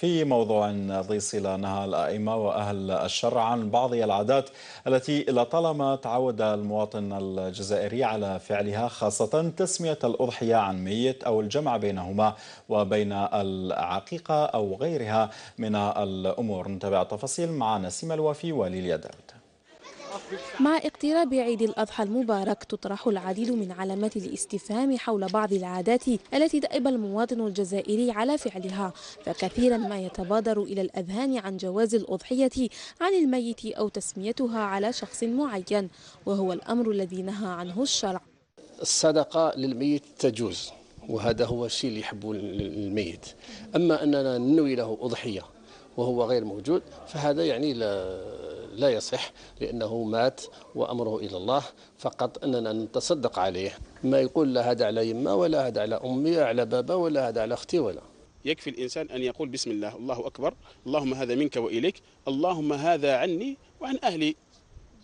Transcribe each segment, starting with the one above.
في موضوع ذي صلة نهى الأئمة وأهل الشرع عن بعض العادات التي لطالما تعود المواطن الجزائري على فعلها خاصة تسمية الأضحية عن ميت أو الجمع بينهما وبين العقيقة أو غيرها من الأمور نتابع التفاصيل مع نسيم الوافي وليليا داود مع اقتراب عيد الأضحى المبارك تطرح العديد من علامات الاستفهام حول بعض العادات التي دأب المواطن الجزائري على فعلها فكثيرا ما يتبادر إلى الأذهان عن جواز الأضحية عن الميت أو تسميتها على شخص معين وهو الأمر الذي نهى عنه الشرع الصدقة للميت تجوز وهذا هو الشيء اللي يحبه الميت أما أننا ننوي له أضحية وهو غير موجود فهذا يعني لا لا يصح لأنه مات وأمره إلى الله فقط أننا نتصدق عليه ما يقول لا هذا على يما ولا هذا على أمي على بابا ولا هذا على أختي ولا يكفي الإنسان أن يقول بسم الله الله أكبر اللهم هذا منك وإليك اللهم هذا عني وعن أهلي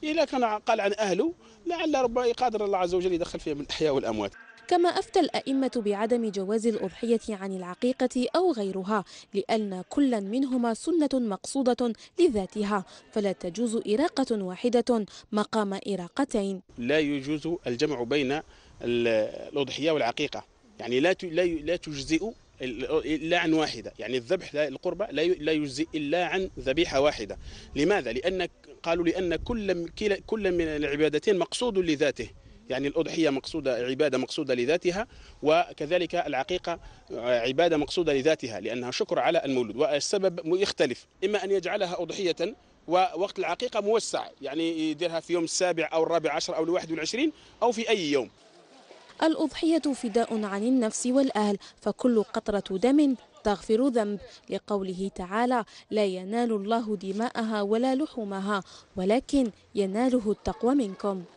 إذا كان قال عن أهله لعل ربما قادر الله عز وجل يدخل فيها من الأحياء والأموات كما أفتى الأئمة بعدم جواز الأضحية عن العقيقة أو غيرها لأن كلا منهما سنة مقصودة لذاتها فلا تجوز إراقة واحدة مقام إراقتين لا يجوز الجمع بين الأضحية والعقيقة يعني لا لا تجزئ إلا عن واحدة يعني الذبح القربة لا يجزئ إلا عن ذبيحة واحدة لماذا؟ لأن قالوا لأن كل كل من العبادتين مقصود لذاته يعني الأضحية مقصودة عبادة مقصودة لذاتها وكذلك العقيقة آه، عبادة مقصودة لذاتها لأنها شكر على المولود والسبب يختلف إما أن يجعلها أضحية ووقت العقيقة موسع يعني يديرها في يوم السابع أو الرابع عشر أو الواحد والعشرين أو في أي يوم الأضحية فداء عن النفس والأهل فكل قطرة دم تغفر ذنب لقوله تعالى لا ينال الله دماءها ولا لحومها ولكن يناله التقوى منكم